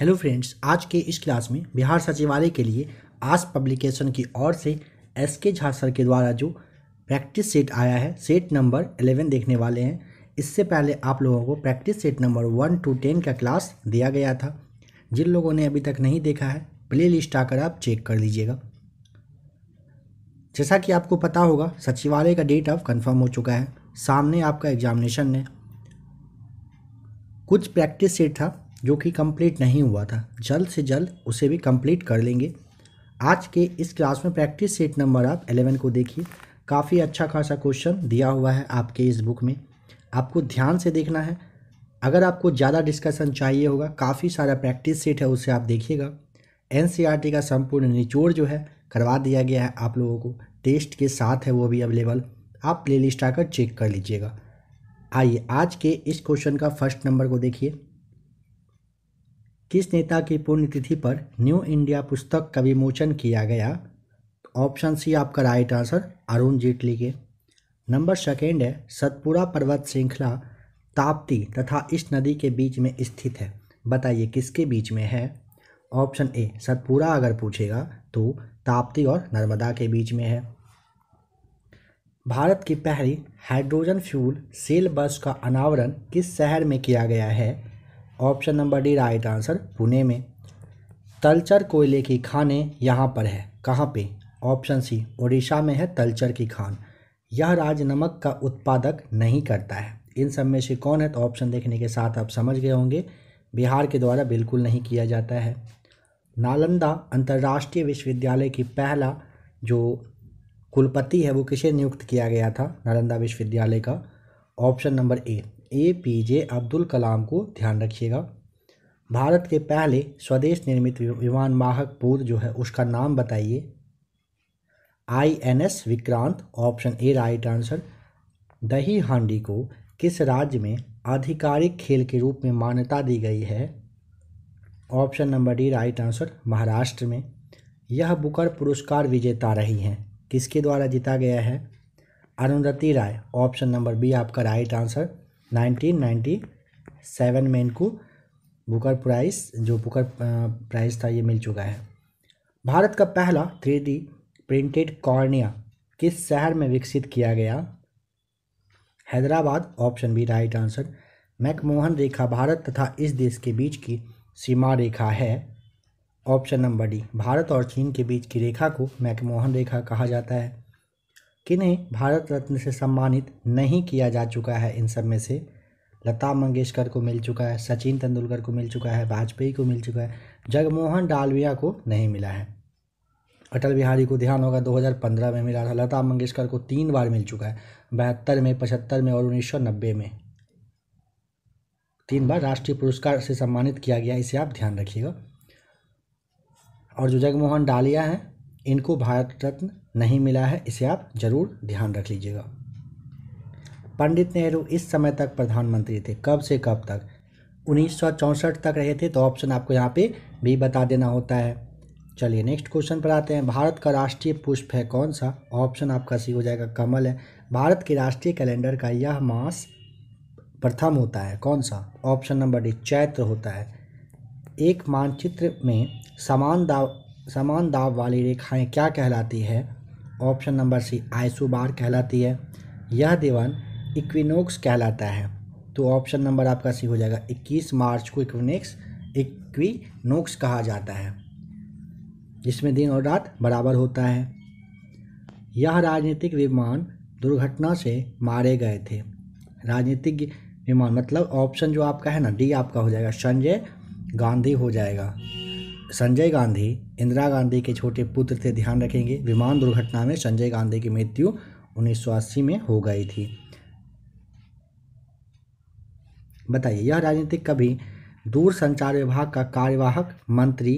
hello friends आज के इस क्लास में बिहार सचिवालय के लिए आस पब्लिकेशन की ओर से एस के झा सर के द्वारा जो प्रैक्टिस सेट आया है सेट नंबर एलेवन देखने वाले हैं इससे पहले आप लोगों को practice set number one to ten का क्लास दिया गया था जिन लोगों ने अभी तक नहीं देखा है प्ले लिस्ट आकर आप चेक कर लीजिएगा जैसा कि आपको पता होगा सचिवालय का डेट ऑफ कन्फर्म हो चुका है सामने आपका एग्जामिनेशन है कुछ प्रैक्टिस सेट था जो कि कंप्लीट नहीं हुआ था जल्द से जल्द उसे भी कंप्लीट कर लेंगे आज के इस क्लास में प्रैक्टिस सेट नंबर आप एलेवन को देखिए काफ़ी अच्छा खासा क्वेश्चन दिया हुआ है आपके इस बुक में आपको ध्यान से देखना है अगर आपको ज़्यादा डिस्कशन चाहिए होगा काफ़ी सारा प्रैक्टिस सेट है उसे आप देखिएगा एन e का संपूर्ण निचोड़ जो है करवा दिया गया है आप लोगों को टेस्ट के साथ है वो भी अवेलेबल आप प्ले आकर चेक कर लीजिएगा आइए आज के इस क्वेश्चन का फर्स्ट नंबर को देखिए किस नेता की पुण्यतिथि पर न्यू इंडिया पुस्तक का विमोचन किया गया ऑप्शन सी आपका राइट आंसर अरुण जेटली के नंबर सेकेंड है सतपुरा पर्वत श्रृंखला ताप्ती तथा इस नदी के बीच में स्थित है बताइए किसके बीच में है ऑप्शन ए सतपुरा अगर पूछेगा तो ताप्ती और नर्मदा के बीच में है भारत की पहली हाइड्रोजन फ्यूल सेल बस का अनावरण किस शहर में किया गया है option number D right answer Pune में तलचर कोयले की खाने यहाँ पर है कहाँ पे ऑप्शन सी ओडिशा में है तलचर की खान यह राज नमक का उत्पादक नहीं करता है इन सब में से कौन है तो ऑप्शन देखने के साथ आप समझ गए होंगे बिहार के द्वारा बिल्कुल नहीं किया जाता है नालंदा अंतर्राष्ट्रीय विश्वविद्यालय की पहला जो कुलपति है वो किसे नियुक्त किया गया था नालंदा विश्वविद्यालय का option number A A P J Abdul Kalam को ध्यान रखिएगा भारत के पहले स्वदेश निर्मित विमान वाहक बोध जो है उसका नाम बताइए I N S Vikrant option A right answer Dahi Handi को किस राज्य में आधिकारिक खेल के रूप में मान्यता दी गई है option number D right answer Maharashtra में यह बुकर पुरस्कार विजेता रही हैं किसके द्वारा जीता गया है Arundhati Roy option number B आपका राइट आंसर 1997 में इनको बुकर प्राइस जो बुकर प्राइस था ये मिल चुका है भारत का पहला थ्री प्रिंटेड कॉर्निया किस शहर में विकसित किया गया Hyderabad option B right answer McMahon रेखा भारत तथा इस देश के बीच की सीमा रेखा है ऑप्शन नंबर डी भारत और चीन के बीच की रेखा को मैकमोहन रेखा कहा जाता है किन्हें भारत रत्न से सम्मानित नहीं किया जा चुका है इन सब में से लता मंगेशकर को मिल चुका है सचिन तेंदुलकर को मिल चुका है वाजपेयी को मिल चुका है जगमोहन डालविया को नहीं मिला है अटल बिहारी को ध्यान होगा 2015 में मिला था लता मंगेशकर को तीन बार मिल चुका है बहत्तर में पचहत्तर में और उन्नीस में तीन बार राष्ट्रीय पुरस्कार से सम्मानित किया गया इसे आप ध्यान रखिएगा और जो जगमोहन डालिया हैं इनको भारत रत्न नहीं मिला है इसे आप जरूर ध्यान रख लीजिएगा पंडित नेहरू इस समय तक प्रधानमंत्री थे कब से कब तक उन्नीस तक रहे थे तो ऑप्शन आपको यहाँ पे भी बता देना होता है चलिए नेक्स्ट क्वेश्चन पर आते हैं भारत का राष्ट्रीय पुष्प है कौन सा ऑप्शन आपका सी हो जाएगा कमल है भारत के राष्ट्रीय कैलेंडर का यह मास प्रथम होता है कौन सा ऑप्शन नंबर डी चैत्र होता है एक मानचित्र में समान दाव समान दाब वाली रेखाएं क्या कहलाती है ऑप्शन नंबर सी आइसोबार कहलाती है यह दीवान इक्विनोक्स कहलाता है तो ऑप्शन नंबर आपका सी हो जाएगा 21 मार्च को इक्विनेक्स इक्विनोक्स कहा जाता है जिसमें दिन और रात बराबर होता है यह राजनीतिक विमान दुर्घटना से मारे गए थे राजनीतिक विमान मतलब ऑप्शन जो आपका है ना डी आपका हो जाएगा संजय गांधी हो जाएगा संजय गांधी इंदिरा गांधी के छोटे पुत्र थे ध्यान रखेंगे विमान दुर्घटना में संजय गांधी की मृत्यु उन्नीस में हो गई थी बताइए यह राजनीतिक कभी दूर संचार विभाग का कार्यवाहक मंत्री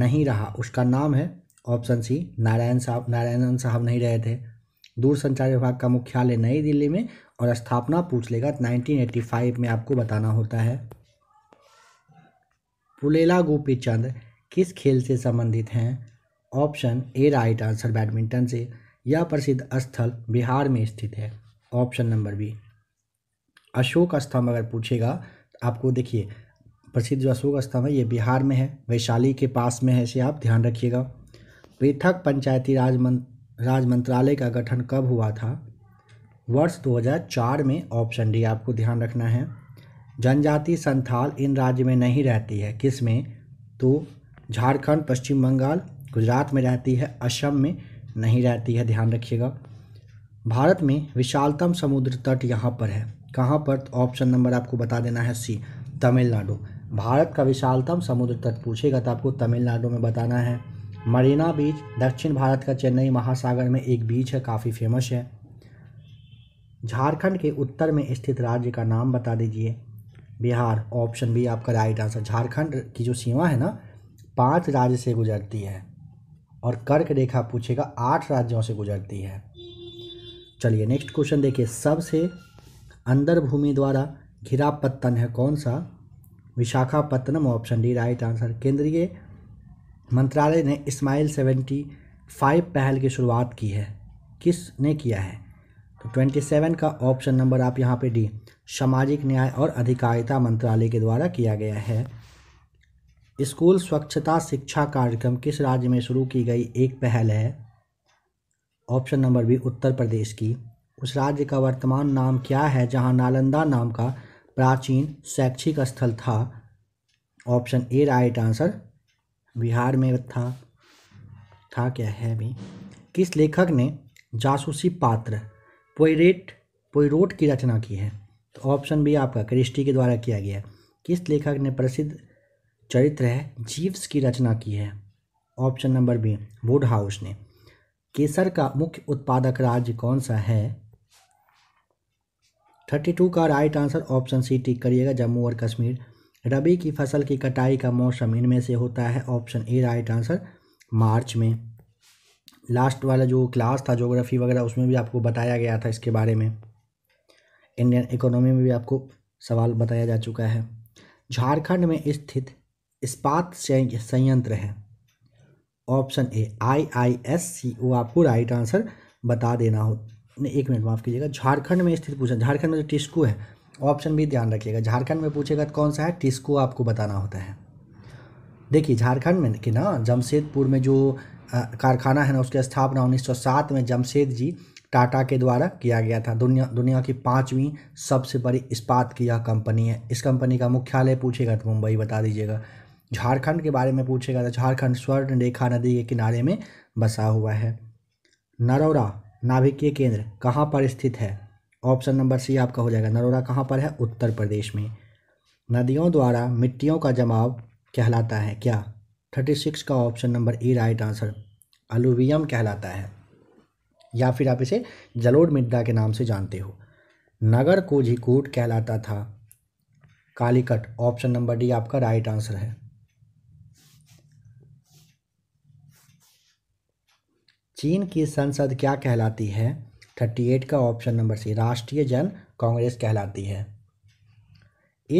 नहीं रहा उसका नाम है ऑप्शन सी नारायण साहब नारायणन साहब नहीं रहे थे दूरसंचार विभाग का मुख्यालय नई दिल्ली में और स्थापना पूछ लेगा 1985 में आपको बताना होता है पुलेला गोपी चंद किस खेल से संबंधित हैं option A right answer badminton से यह प्रसिद्ध स्थल बिहार में स्थित है ऑप्शन नंबर बी अशोक स्तंभ अगर पूछेगा तो आपको देखिए प्रसिद्ध जो अशोक स्तंभ है ये बिहार में है वैशाली के पास में है इसे आप ध्यान रखिएगा पृथक पंचायती राज मं, राज मंत्रालय का गठन कब हुआ था वर्ष 2004 में ऑप्शन डी आपको ध्यान रखना है जनजाति संथाल इन राज्य में नहीं रहती है किस में तो झारखंड पश्चिम बंगाल गुजरात में रहती है असम में नहीं रहती है ध्यान रखिएगा भारत में विशालतम समुद्र तट यहाँ पर है कहाँ पर तो ऑप्शन नंबर आपको बता देना है सी तमिलनाडु भारत का विशालतम समुद्र तट पूछेगा तो आपको तमिलनाडु में बताना है मरीना बीच दक्षिण भारत का चेन्नई महासागर में एक बीच है काफ़ी फेमस है झारखंड के उत्तर में स्थित राज्य का नाम बता दीजिए बिहार ऑप्शन बी आपका राइट आंसर झारखंड की जो सीमा है ना पांच राज्य से गुजरती है और कर्क रेखा पूछेगा आठ राज्यों से गुजरती है चलिए नेक्स्ट क्वेश्चन देखिए सबसे अंदर भूमि द्वारा घिरा पत्तन है कौन सा Visakhapatnam option D right answer केंद्रीय मंत्रालय ने इस्माइल सेवेंटी फाइव पहल की शुरुआत की है किसने किया है तो ट्वेंटी सेवन का ऑप्शन नंबर आप यहाँ पे डी सामाजिक न्याय और अधिकारिता मंत्रालय के द्वारा किया गया है स्कूल स्वच्छता शिक्षा कार्यक्रम किस राज्य में शुरू की गई एक पहल है option number B Uttar Pradesh की उस राज्य का वर्तमान नाम क्या है जहां नालंदा नाम का प्राचीन शैक्षिक स्थल था option A right answer Bihar में था था क्या है भी किस लेखक ने जासूसी पात्र पोइरेट पोइरोट की रचना की है तो ऑप्शन बी आपका क्रिस्टी के द्वारा किया गया किस लेखक ने प्रसिद्ध चरित्र है जीव्स की रचना की है option number B wood house ने केसर का मुख्य उत्पादक राज्य कौन सा है थर्टी टू का right answer option C tick करिएगा जम्मू और कश्मीर रबी की फसल की कटाई का मौसम इनमें से होता है ऑप्शन ए राइट आंसर मार्च में लास्ट वाला जो क्लास था जोग्राफी वगैरह उसमें भी आपको बताया गया था इसके बारे में इंडियन इकोनॉमी में भी आपको सवाल बताया जा चुका है झारखंड में स्थित इस्पात संयंत्र है option A I I S C ओ आपको राइट आंसर बता देना हो एक मिनट माफ़ कीजिएगा झारखंड में स्थित पूछा झारखंड में जो टिस्को है ऑप्शन भी ध्यान रखिएगा झारखंड में पूछेगा तो कौन सा है टिस्को आपको बताना होता है देखिए झारखंड में कि ना जमशेदपुर में जो कारखाना है ना उसकी स्थापना 1907 में जमशेद जी टाटा के द्वारा किया गया था दुनिया दुनिया की पाँचवीं सबसे बड़ी इस्पात की यह कंपनी है इस कंपनी का मुख्यालय पूछेगा तो मुंबई बता दीजिएगा झारखंड के बारे में पूछेगा तो झारखंड स्वर्ण रेखा नदी के किनारे में बसा हुआ है नरौरा नाभिकीय केंद्र कहाँ पर स्थित है ऑप्शन नंबर सी आपका हो जाएगा नरौरा कहाँ पर है उत्तर प्रदेश में नदियों द्वारा मिट्टियों का जमाव कहलाता है क्या थर्टी सिक्स का option number E right answer alluvium कहलाता है या फिर आप इसे जलोड़ मिड्डा के नाम से जानते हो नगर कोझिकूट कहलाता था कालीकट ऑप्शन नंबर डी आपका राइट आंसर है चीन की संसद क्या कहलाती है थर्टी एट का ऑप्शन नंबर सी राष्ट्रीय जन कांग्रेस कहलाती है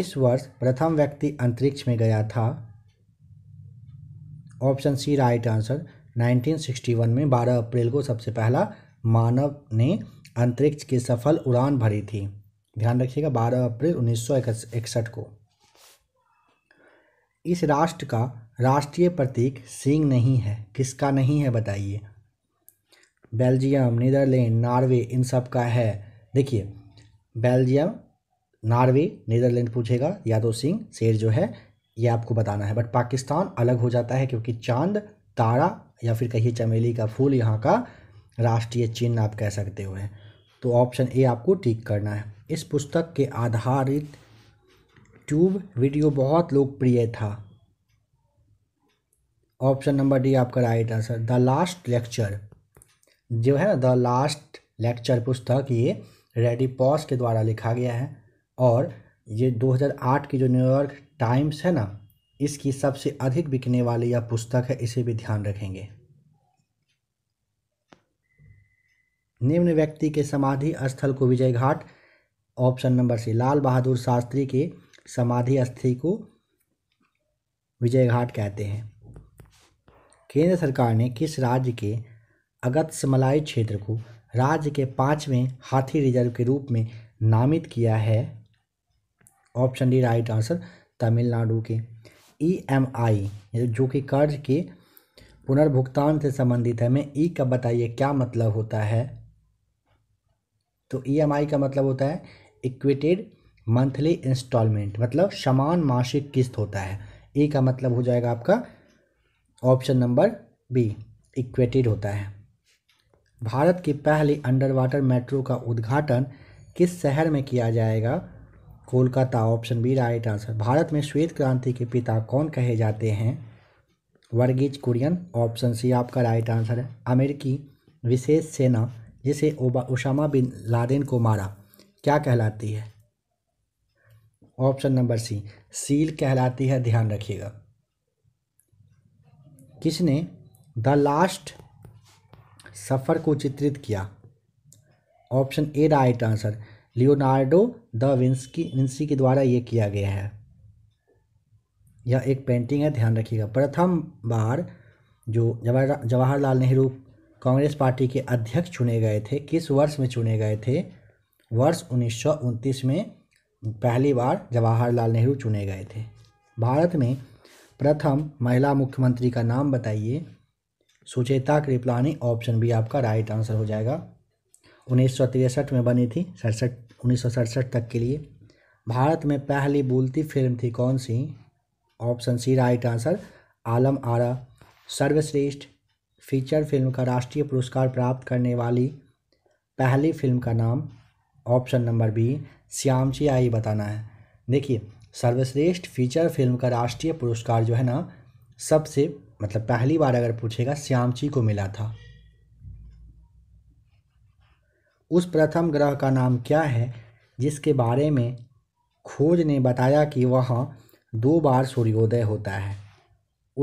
इस वर्ष प्रथम व्यक्ति अंतरिक्ष में गया था ऑप्शन सी राइट आंसर 1961 में 12 अप्रैल को सबसे पहला मानव ने अंतरिक्ष की सफल उड़ान भरी थी ध्यान रखिएगा 12 अप्रैल उन्नीस को इस राष्ट्र का राष्ट्रीय प्रतीक सिंह नहीं है किसका नहीं है बताइए बेल्जियम नीदरलैंड नॉर्वे इन सब का है देखिए बेल्जियम नॉर्वे नीदरलैंड पूछेगा यादव सिंह शेर जो है ये आपको बताना है बट पाकिस्तान अलग हो जाता है क्योंकि चांद तारा या फिर कहिए चमेली का फूल यहाँ का राष्ट्रीय चिन्ह आप कह सकते हो तो ऑप्शन ए आपको टिक करना है इस पुस्तक के आधारित ट्यूब वीडियो बहुत लोकप्रिय था ऑप्शन नंबर डी आपका right answer the last lecture जो है द लास्ट लेक्चर पुस्तक ये रेडी पॉस के द्वारा लिखा गया है और ये 2008 की जो न्यूयॉर्क टाइम्स है ना इसकी सबसे अधिक बिकने वाली यह पुस्तक है इसे भी ध्यान रखेंगे निम्न व्यक्ति के समाधि स्थल को Vijay Ghat option number C Lal Bahadur Shastri के समाधि स्थल को विजय घाट कहते हैं केंद्र सरकार ने किस राज्य के समलाई क्षेत्र को राज्य के पाँचवें हाथी रिजर्व के रूप में नामित किया है option D right answer Tamil Nadu के ई एम आई जो कि कर्ज के पुनर्भुगतान से संबंधित है मैं ई e का बताइए क्या मतलब होता है तो ई एम आई का मतलब होता है इक्विटेड मंथली इंस्टॉलमेंट मतलब समान मासिक किस्त होता है ई e का मतलब हो जाएगा आपका ऑप्शन नंबर बी इक्वेटेड होता है भारत की पहली अंडर वाटर मेट्रो का उद्घाटन किस शहर में किया जाएगा Kolkata option B right answer Bharat में श्वेत क्रांति के पिता कौन कहे जाते हैं वर्गीज कुरियन ऑप्शन सी आपका राइट आंसर है अमेरिकी विशेष सेना जिसे ओबा ओसामा बिन लादेन को मारा क्या कहलाती है ऑप्शन नंबर सी सील कहलाती है ध्यान रखिएगा किसने द लास्ट सफ़र को चित्रित किया option A right answer Leonardo da Vinci Vinci के द्वारा ये किया गया है यह एक पेंटिंग है ध्यान रखिएगा प्रथम बार जो जवाहरलाल जवाहरलाल नेहरू कांग्रेस पार्टी के अध्यक्ष चुने गए थे किस वर्ष में चुने गए थे वर्ष उन्नीस में पहली बार जवाहरलाल नेहरू चुने गए थे भारत में प्रथम महिला मुख्यमंत्री का नाम बताइए सुचेता कृपलानी ऑप्शन बी आपका राइट आंसर हो जाएगा उन्नीस में बनी थी सड़सठ उन्नीस तक के लिए भारत में पहली बोलती फिल्म थी कौन सी option C right answer Alam Ara सर्वश्रेष्ठ फीचर फिल्म का राष्ट्रीय पुरस्कार प्राप्त करने वाली पहली फिल्म का नाम ऑप्शन नंबर बी श्यामची आई बताना है देखिए सर्वश्रेष्ठ फीचर फिल्म का राष्ट्रीय पुरस्कार जो है ना सबसे मतलब पहली बार अगर पूछेगा श्यामची को मिला था उस प्रथम ग्रह का नाम क्या है जिसके बारे में खोज ने बताया कि वहाँ दो बार सूर्योदय होता है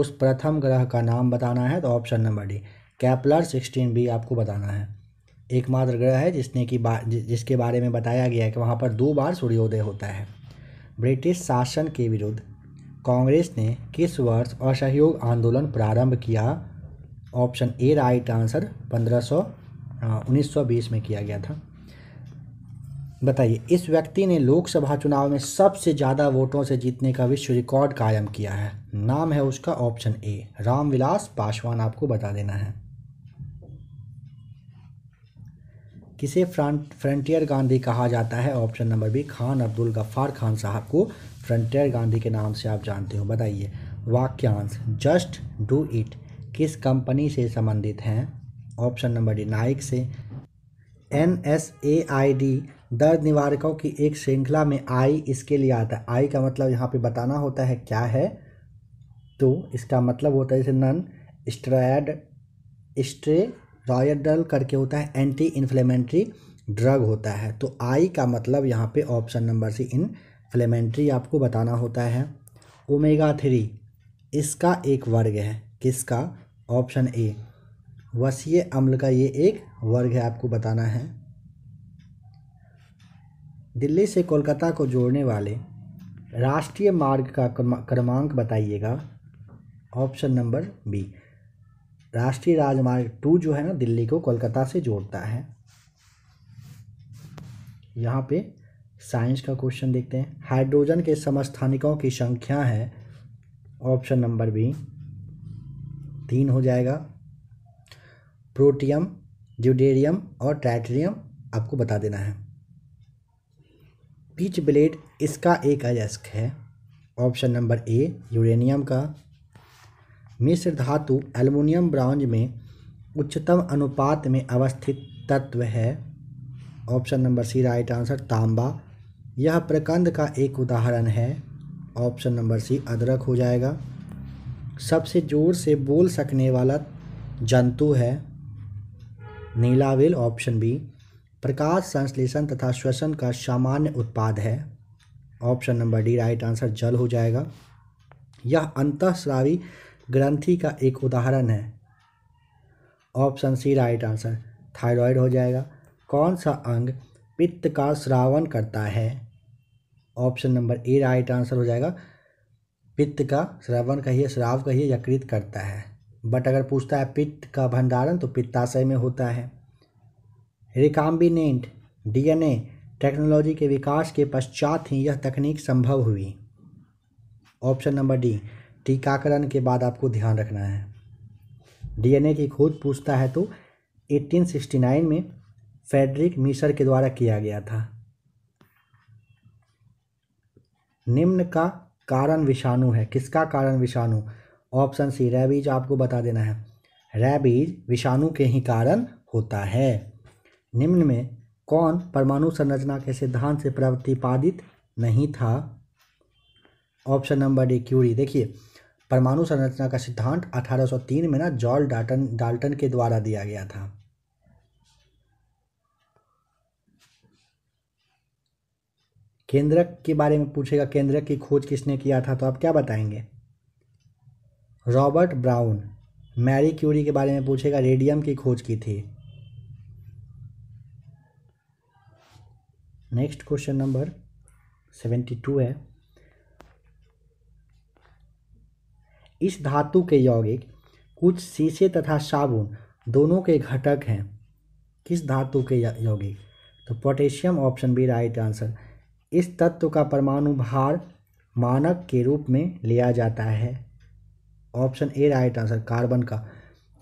उस प्रथम ग्रह का नाम बताना है तो option number D Kepler sixteen B आपको बताना है एकमात्र ग्रह है जिसने की बा जिसके बारे में बताया गया है कि वहाँ पर दो बार सूर्योदय होता है ब्रिटिश शासन के विरुद्ध कांग्रेस ने किस वर्ष असहयोग आंदोलन प्रारंभ किया ऑप्शन ए राइट आंसर 1500 1920 में किया गया था बताइए इस व्यक्ति ने लोकसभा चुनाव में सबसे ज़्यादा वोटों से जीतने का विश्व रिकॉर्ड कायम किया है नाम है उसका ऑप्शन ए रामविलास पासवान आपको बता देना है किसे फ्रंट फ्रंटियर गांधी कहा जाता है option number B Khan Abdul Ghaffar Khan Sahab को फ्रंटियर गांधी के नाम से आप जानते हो बताइए वाक्यांश जस्ट डू इट किस कंपनी से संबंधित हैं ऑप्शन नंबर डी नाइक से N S A I D दर्द निवारकों की एक श्रृंखला में आई इसके लिए आता है आई का मतलब यहाँ पे बताना होता है क्या है तो इसका मतलब होता है जैसे नन स्ट्रायड स्ट्रे रॉयडल करके होता है एंटी इन्फ्लेमेंट्री ड्रग होता है तो आई का मतलब यहाँ पे ऑप्शन नंबर सी इन फ्लेमेंट्री आपको बताना होता है ओमेगा थ्री इसका एक वर्ग है किसका ऑप्शन ए वसीय अम्ल का ये एक वर्ग है आपको बताना है दिल्ली से कोलकाता को जोड़ने वाले राष्ट्रीय मार्ग का क्रमांक बताइएगा ऑप्शन नंबर बी राष्ट्रीय राजमार्ग टू जो है ना दिल्ली को कोलकाता से जोड़ता है यहाँ पे साइंस का क्वेश्चन देखते हैं हाइड्रोजन के समस्थानिकों की संख्या है ऑप्शन नंबर बी तीन हो जाएगा प्रोटियम ड्यूडेरियम और टाइट्रियम आपको बता देना है पीच ब्लेड इसका एक अयस्क है ऑप्शन नंबर ए यूरेनियम का मिश्र धातु एल्युमिनियम ब्रांज में उच्चतम अनुपात में अवस्थित तत्व है option number C right answer तांबा यह प्रकंद का एक उदाहरण है ऑप्शन नंबर सी अदरक हो जाएगा सबसे ज़ोर से बोल सकने वाला जंतु है नीलावेल ऑप्शन बी प्रकाश संश्लेषण तथा श्वसन का सामान्य उत्पाद है option number D right answer जल हो जाएगा यह श्रावी ग्रंथि का एक उदाहरण है option C right answer thyroid हो जाएगा कौन सा अंग पित्त का श्रावण करता है option number A right answer हो जाएगा पित्त का श्रवण कहिए श्राव कहिए यकृत करता है बट अगर पूछता है पित्त का भंडारण तो पित्ताशय में होता है रिकॉम्बिनेंट डीएनए टेक्नोलॉजी के विकास के पश्चात ही यह तकनीक संभव हुई ऑप्शन नंबर डी टीकाकरण के बाद आपको ध्यान रखना है डीएनए की खोज पूछता है तो 1869 में फेडरिक मिशर के द्वारा किया गया था निम्न का कारण विषाणु है किसका कारण विषाणु ऑप्शन सी रैबीज आपको बता देना है रैबीज विषाणु के ही कारण होता है निम्न में कौन परमाणु संरचना के सिद्धांत से प्रतिपादित नहीं था ऑप्शन नंबर डी क्यूरी देखिए परमाणु संरचना का सिद्धांत 1803 में ना जॉल डाल्टन डाल्टन के द्वारा दिया गया था केंद्रक के बारे में पूछेगा केंद्रक की खोज किसने किया था तो आप क्या बताएंगे रॉबर्ट ब्राउन मैरी क्यूरी के बारे में पूछेगा रेडियम की खोज की थी next question number seventy two है इस धातु के यौगिक कुछ शीशे तथा साबुन दोनों के घटक हैं किस धातु के यौगिक तो potassium option B right answer इस तत्व का परमाणु भार मानक के रूप में लिया जाता है option A right answer carbon का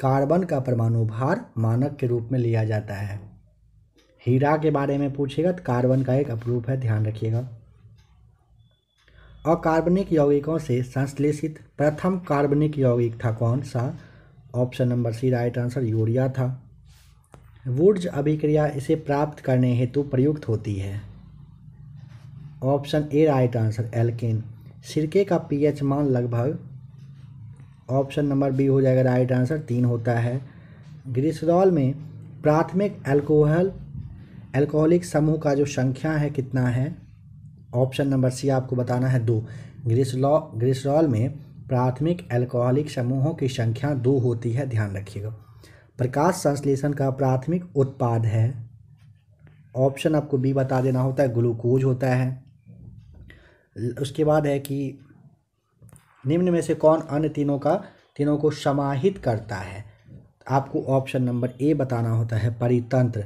कार्बन का परमाणु भार मानक के रूप में लिया जाता है हीरा के बारे में पूछेगा तो कार्बन का एक अपरूप है ध्यान रखिएगा अकार्बनिक यौगिकों से संश्लेषित प्रथम कार्बनिक यौगिक था कौन सा option number C right answer urea था वुड्स अभिक्रिया इसे प्राप्त करने हेतु प्रयुक्त होती है option A right answer alkane सिरके का पीएच मान लगभग ऑप्शन नंबर बी हो जाएगा राइट आंसर तीन होता है ग्लिसरॉल में प्राथमिक अल्कोहल अल्कोहलिक समूह का जो संख्या है कितना है ऑप्शन नंबर सी आपको बताना है दो ग्लिसरॉल ग्लिसरॉल में प्राथमिक अल्कोहलिक समूहों की संख्या दो होती है ध्यान रखिएगा प्रकाश संश्लेषण का प्राथमिक उत्पाद है ऑप्शन आपको बी बता देना होता है ग्लूकोज होता है उसके बाद है कि निम्न में से कौन अन्य तीनों का तीनों को समाहित करता है आपको ऑप्शन नंबर ए बताना होता है परितंत्र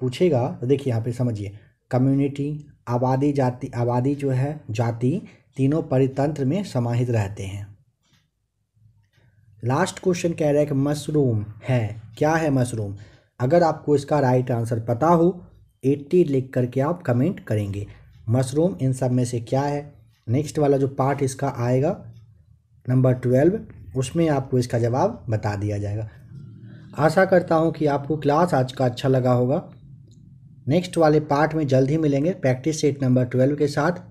पूछेगा तो देखिए यहाँ पे समझिए कम्युनिटी आबादी जाति आबादी जो है जाति तीनों परितंत्र में समाहित रहते हैं लास्ट क्वेश्चन कह रहा है कि मशरूम है क्या है मशरूम अगर आपको इसका राइट आंसर पता हो एट्टी लिख करके आप कमेंट करेंगे मशरूम इन सब में से क्या है नेक्स्ट वाला जो पार्ट इसका आएगा नंबर ट्वेल्व उसमें आपको इसका जवाब बता दिया जाएगा आशा करता हूँ कि आपको क्लास आज का अच्छा लगा होगा नेक्स्ट वाले पार्ट में जल्द ही मिलेंगे प्रैक्टिस सेट नंबर ट्वेल्व के साथ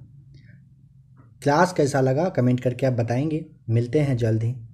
क्लास कैसा लगा कमेंट करके आप बताएंगे मिलते हैं जल्द ही